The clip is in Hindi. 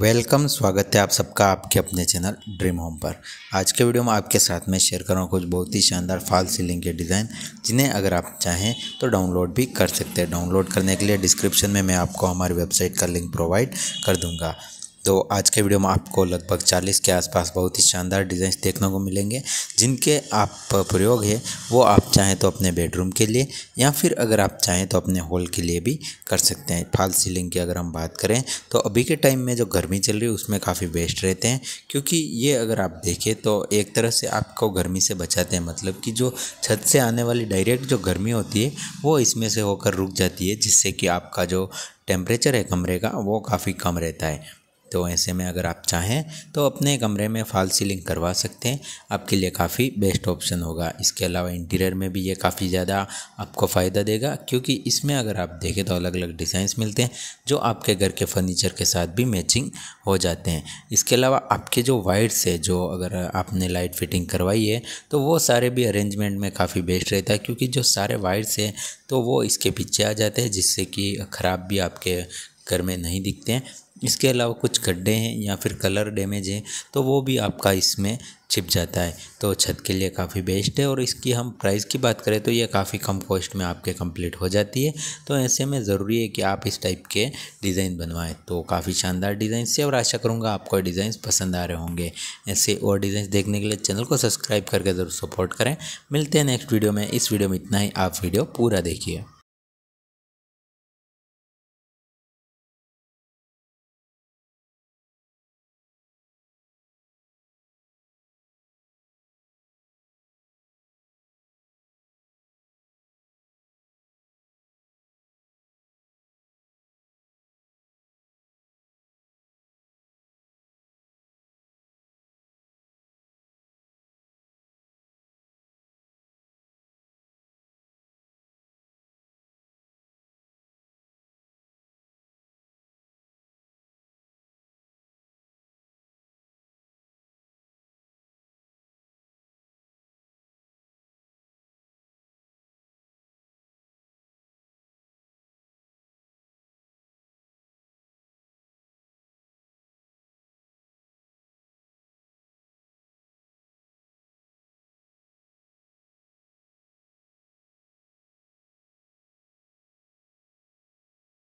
वेलकम स्वागत है आप सबका आपके अपने चैनल ड्रीम होम पर आज के वीडियो में आपके साथ में शेयर करूँगा कुछ बहुत ही शानदार फाल सीलिंग के डिज़ाइन जिन्हें अगर आप चाहें तो डाउनलोड भी कर सकते हैं डाउनलोड करने के लिए डिस्क्रिप्शन में मैं आपको हमारी वेबसाइट का लिंक प्रोवाइड कर दूँगा तो आज के वीडियो में आपको लगभग 40 के आसपास बहुत ही शानदार डिज़ाइन देखने को मिलेंगे जिनके आप प्रयोग है वो आप चाहें तो अपने बेडरूम के लिए या फिर अगर आप चाहें तो अपने हॉल के लिए भी कर सकते हैं फाल सीलिंग की अगर हम बात करें तो अभी के टाइम में जो गर्मी चल रही है उसमें काफ़ी बेस्ट रहते हैं क्योंकि ये अगर आप देखें तो एक तरह से आपको गर्मी से बचाते हैं मतलब कि जो छत से आने वाली डायरेक्ट जो गर्मी होती है वो इसमें से होकर रुक जाती है जिससे कि आपका जो टेम्परेचर है कमरे का वो काफ़ी कम रहता है तो ऐसे में अगर आप चाहें तो अपने कमरे में फाल सीलिंग करवा सकते हैं आपके लिए काफ़ी बेस्ट ऑप्शन होगा इसके अलावा इंटीरियर में भी ये काफ़ी ज़्यादा आपको फ़ायदा देगा क्योंकि इसमें अगर आप देखें तो अलग अलग डिज़ाइंस मिलते हैं जो आपके घर के फर्नीचर के साथ भी मैचिंग हो जाते हैं इसके अलावा आपके जो वायर्स है जो अगर आपने लाइट फिटिंग करवाई है तो वो सारे भी अरेंजमेंट में काफ़ी बेस्ट रहता है क्योंकि जो सारे वायर्स हैं तो वो इसके पीछे आ जाते हैं जिससे कि ख़राब भी आपके घर में नहीं दिखते हैं इसके अलावा कुछ गड्ढे हैं या फिर कलर डैमेज है तो वो भी आपका इसमें छिप जाता है तो छत के लिए काफ़ी बेस्ट है और इसकी हम प्राइस की बात करें तो ये काफ़ी कम कॉस्ट में आपके कंप्लीट हो जाती है तो ऐसे में ज़रूरी है कि आप इस टाइप के डिज़ाइन बनवाएं तो काफ़ी शानदार डिज़ाइन से और आशा करूँगा आपको डिज़ाइन पसंद आ रहे होंगे ऐसे और डिज़ाइन देखने के लिए चैनल को सब्सक्राइब करके ज़रूर सपोर्ट करें मिलते हैं नेक्स्ट वीडियो में इस वीडियो में इतना ही आप वीडियो पूरा देखिए